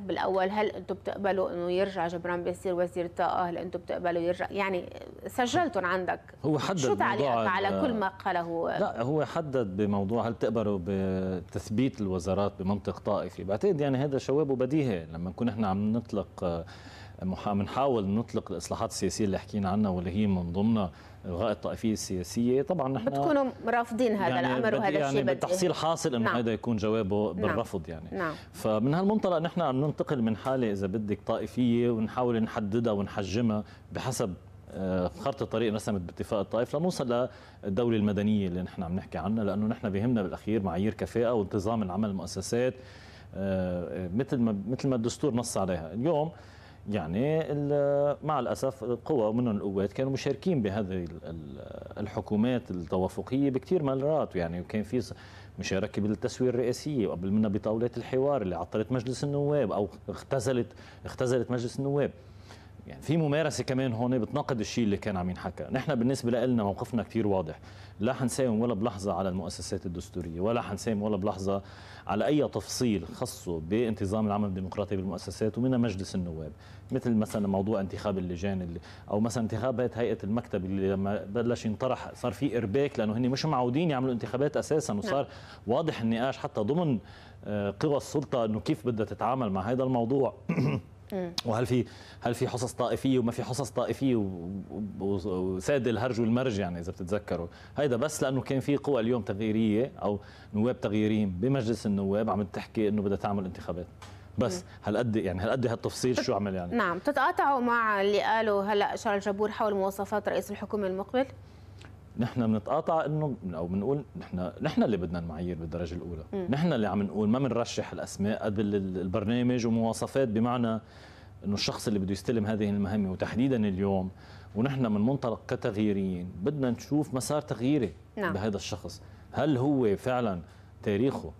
بالاول هل انتم بتقبلوا انه يرجع جبران بيصير وزير طاقه هل انتم بتقبلوا يرجع يعني سجلتهم عندك هو حدد شو تعليقك على كل ما قاله لا هو حدد بموضوع هل بتقبلوا بتثبيت الوزارات بمنطق طائفي بعتقد يعني هذا شوابه بديهي لما نكون احنا عم نطلق بنحاول نطلق الاصلاحات السياسيه اللي حكينا عنها واللي هي من ضمنها الغاء الطائفيه السياسيه طبعا نحن بتكونوا رافضين هذا يعني الامر وهذا يعني الشيء يعني بالتحصيل حاصل انه نعم. هذا يكون جوابه نعم. بالرفض يعني نعم. فمن هالمنطلق نحن عم ننتقل من حاله اذا بدك طائفيه ونحاول نحددها ونحجمها بحسب آه، خارطة الطريق رسمت باتفاق الطائف لنوصل للدوله المدنيه اللي نحن عم نحكي عنها لانه نحن بهمنا بالاخير معايير كفاءه وانتظام العمل المؤسسات آه، آه، مثل ما مثل ما الدستور نص عليها اليوم يعني مع الاسف القوى من القوات كانوا مشاركين بهذه الحكومات التوافقيه بكثير مرات يعني وكان في مشاركه بالتسويه الرئاسيه وقبل منها بطاولات الحوار اللي عطلت مجلس النواب او اختزلت اختزلت مجلس النواب يعني في ممارسه كمان هون بتناقض الشيء اللي كان عم ينحكى، نحن بالنسبه لنا موقفنا كثير واضح، لا حنساوم ولا بلحظه على المؤسسات الدستوريه، ولا حنساوم ولا بلحظه على اي تفصيل خصه بانتظام العمل الديمقراطي بالمؤسسات ومنها مجلس النواب، مثل مثلا موضوع انتخاب اللجان اللي او مثلا انتخابات هيئه المكتب اللي لما بلش ينطرح صار في ارباك لانه هن مش معودين يعملوا انتخابات اساسا نعم. وصار واضح النقاش حتى ضمن آه، قوى السلطه انه كيف بدها تتعامل مع هذا الموضوع وهل في هل في حصص طائفيه وما في حصص طائفيه وساد الهرج والمرج يعني اذا بتتذكروا هيدا بس لانه كان في قوى اليوم تغييريه او نواب تغييريين بمجلس النواب عم تحكي انه بدها تعمل انتخابات بس هل قد يعني هل قد هالتفصيل شو عمل يعني نعم تتقاطعوا مع اللي قاله هلا شارل جابور حول مواصفات رئيس الحكومه المقبل نحن بنتقاطع انه او بنقول نحن نحن اللي بدنا المعايير بالدرجه الاولى، م. نحن اللي عم نقول ما بنرشح الاسماء قد البرنامج ومواصفات بمعنى انه الشخص اللي بده يستلم هذه المهمه وتحديدا اليوم ونحن من منطلق كتغييريين بدنا نشوف مسار تغييري نعم. بهذا الشخص، هل هو فعلا تاريخه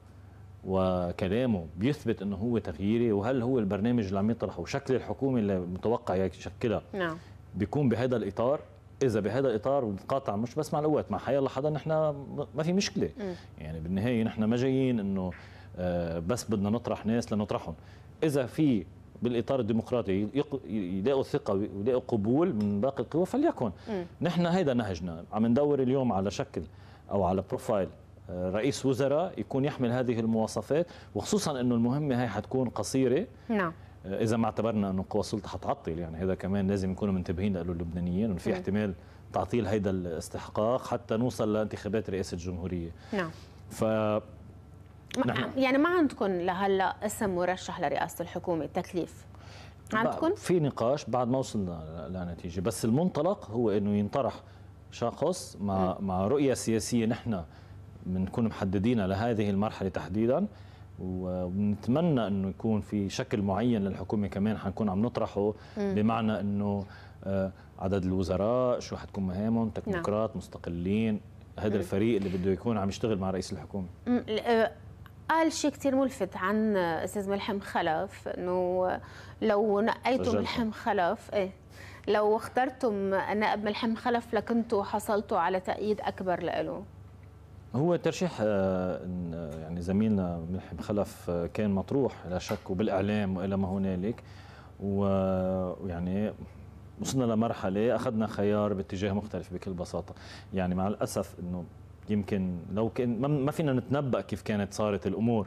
وكلامه بيثبت انه هو تغييري وهل هو البرنامج اللي عم يطرحه وشكل الحكومه اللي متوقع يشكلها نعم بيكون بهذا الاطار؟ اذا بهذا الاطار بنتقاطع مش بس مع القوات مع حي الله حدا نحن ما في مشكله يعني بالنهايه نحن ما جايين انه آه، بس بدنا نطرح ناس لنطرحهم اذا في بالاطار الديمقراطي يلاقوا ثقه ويلاقوا قبول من باقي القوى فليكن نحن هيدا نهجنا عم ندور اليوم على شكل او على بروفايل آه، رئيس وزراء يكون يحمل هذه المواصفات وخصوصا انه المهمه هي حتكون قصيره نعم آه، اذا ما اعتبرنا انه قوى السلطه حتعطل يعني هذا كمان لازم يكونوا منتبهين له اللبنانيين انه في احتمال تعطيل هيدا الاستحقاق حتى نوصل لانتخابات رئاسه الجمهوريه نعم ف يعني ما عندكم لهلا اسم مرشح لرئاسه الحكومه تكليف عندكم في نقاش بعد ما وصلنا لنتيجه بس المنطلق هو انه ينطرح شخص مع مع رؤيه سياسيه نحن بنكون محددين لهذه المرحله تحديدا ونتمنى انه يكون في شكل معين للحكومه كمان حنكون عم نطرحه بمعنى انه آه، عدد الوزراء شو حتكون مهامهم تكنوقراط نعم. مستقلين هذا الفريق اللي بده يكون عم يشتغل مع رئيس الحكومه آه، قال شيء كثير ملفت عن آه، استاذ ملحم خلف انه لو نقيتوا ملحم خلف ايه لو اخترتم نائب ملحم خلف لكنتوا حصلتوا على تأييد اكبر له هو ترشيح آه، آه، يعني زميلنا ملحم خلف آه، كان مطروح لا شك وبالاعلام والى ما هنالك ويعني وصلنا لمرحله اخذنا خيار باتجاه مختلف بكل بساطه يعني مع الاسف انه يمكن لو كان ما فينا نتنبأ كيف كانت صارت الامور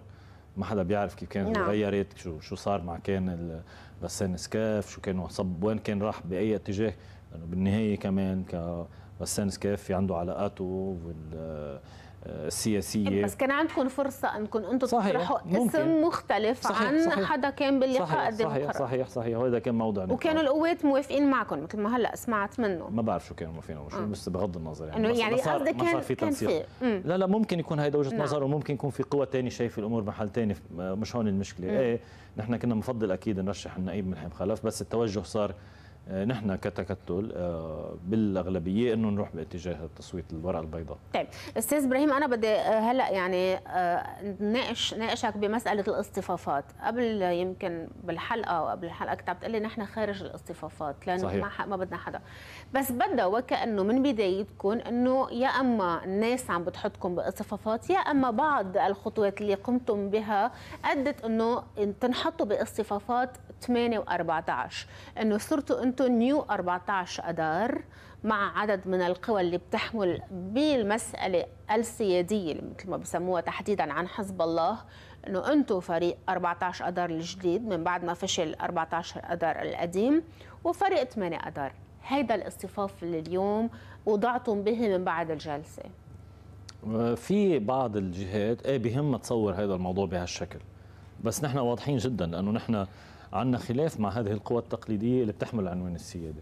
ما حدا بيعرف كيف كانت نعم. تغيرت شو شو صار مع كان غسان سكاف شو كان صب وين كان راح باي اتجاه لانه يعني بالنهايه كمان ك غسان سكاف في عنده علاقاته وال السياسيه آه، طيب، بس كان عندكم فرصه انكم انتم تطرحوا اسم مختلف صحيح عن صحيح حدا كان باللقاء صحيح صحيح صحيح صحيح وهذا كان موضوع وكانوا القوات موافقين معكم مثل ما هلا سمعت منه ما بعرف شو كانوا موافقين شو آه. بس بغض النظر يعني انه يعني قصدي كان في كان في لا لا ممكن يكون هيدا وجهه نعم. نظر وممكن يكون في قوى ثانيه شايفه الامور محل ثاني مش هون المشكله ايه نحن كنا مفضل اكيد نرشح النائب ملحم خلف بس التوجه صار آه، نحن كتكتل آه، بالاغلبيه انه نروح باتجاه التصويت الورقه البيضاء طيب استاذ ابراهيم انا بدي آه، هلا يعني ناقش ناقشك بمساله الاصطفافات قبل يمكن بالحلقه او قبل الحلقه كنت عم تقول لي نحن خارج الاصطفافات لانه صحيح. ما بدنا حدا بس بدها وكانه من بدايتكم انه يا اما الناس عم بتحطكم باصطفافات يا اما بعض الخطوات اللي قمتم بها ادت انه تنحطوا باصطفافات 8 و14 انه صرتوا انتم نيو 14 اذار مع عدد من القوى اللي بتحمل بالمساله السياديه مثل ما بسموها تحديدا عن حزب الله انه انتم فريق 14 اذار الجديد من بعد ما فشل 14 اذار القديم وفريق 8 اذار هيدا الاصطفاف اللي اليوم وضعتم به من بعد الجلسه في بعض الجهات ايه بهم تصور هذا الموضوع بهالشكل بس نحن واضحين جدا لانه نحن عندنا خلاف مع هذه القوى التقليديه اللي بتحمل عنوان السياده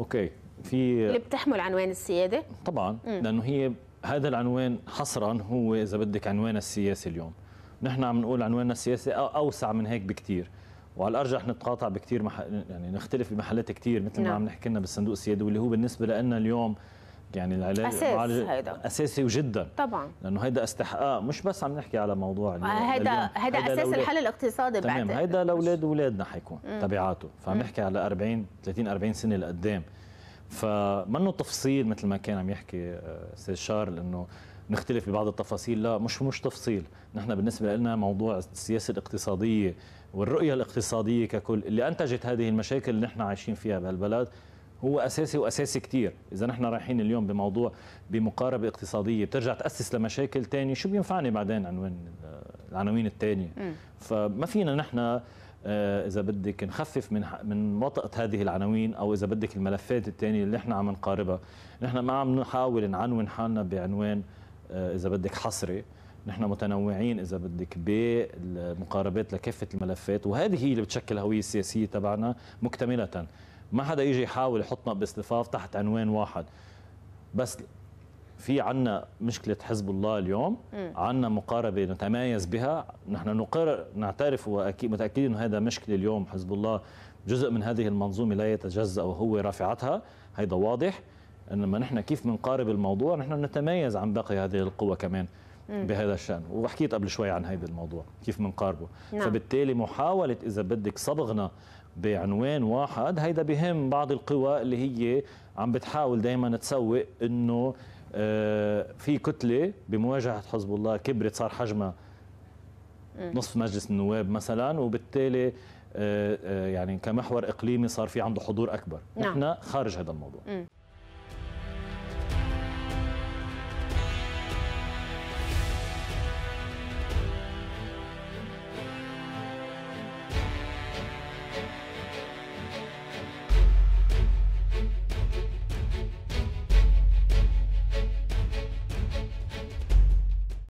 اوكي في اللي بتحمل عنوان السياده طبعا م. لانه هي هذا العنوان حصرا هو اذا بدك عنوان السياسي اليوم نحن عم نقول عنواننا السياسي اوسع من هيك بكثير وعلى الارجح نتقاطع بكثير مح... يعني نختلف بمحلات كثير مثل نعم. ما عم نحكي لنا بالصندوق السيادي واللي هو بالنسبه لنا اليوم يعني العلاج أساس هيدا أساسي وجدا طبعا لأنه هيدا استحقاق مش بس عم نحكي على موضوع آه، هيدا هيدا أساس الحل الاقتصادي تمام هيدا لأولاد أولادنا حيكون تبعاته فعم نحكي على 40 30 40 سنة لقدام فمنه تفصيل مثل ما كان عم يحكي آه، استاذ شارل انه نختلف ببعض التفاصيل لا مش مش تفصيل نحن بالنسبه لنا موضوع السياسه الاقتصاديه والرؤيه الاقتصاديه ككل اللي انتجت هذه المشاكل اللي نحن عايشين فيها بهالبلد هو اساسي واساسي كتير اذا نحن رايحين اليوم بموضوع بمقاربه اقتصاديه بترجع تاسس لمشاكل تانية شو بينفعني بعدين عنوان العناوين الثانيه فما فينا نحن آه، اذا بدك نخفف من من وطأة هذه العناوين او اذا بدك الملفات الثانيه اللي نحن عم نقاربها نحن ما عم نحاول نعنون حالنا بعنوان آه، اذا بدك حصري نحن متنوعين اذا بدك بالمقاربات لكافه الملفات وهذه هي اللي بتشكل الهويه السياسيه تبعنا مكتمله ما حدا يجي يحاول يحطنا باصطفاف تحت عنوان واحد بس في عنا مشكلة حزب الله اليوم م. عنا مقاربة نتميز بها نحن نقر نعترف وأكيد متأكدين أنه هذا مشكلة اليوم حزب الله جزء من هذه المنظومة لا يتجزأ وهو رافعتها هيدا واضح إنما نحن كيف بنقارب الموضوع نحن نتميز عن باقي هذه القوى كمان م. بهذا الشأن وحكيت قبل شوي عن هذا الموضوع كيف بنقاربه نعم. فبالتالي محاولة إذا بدك صبغنا بعنوان واحد هيدا بهم بعض القوى اللي هي عم بتحاول دائما تسوق انه آه، في كتله بمواجهه حزب الله كبرت صار حجمها نصف مجلس النواب مثلا وبالتالي آه، آه، يعني كمحور اقليمي صار في عنده حضور اكبر نعم. خارج هذا الموضوع م.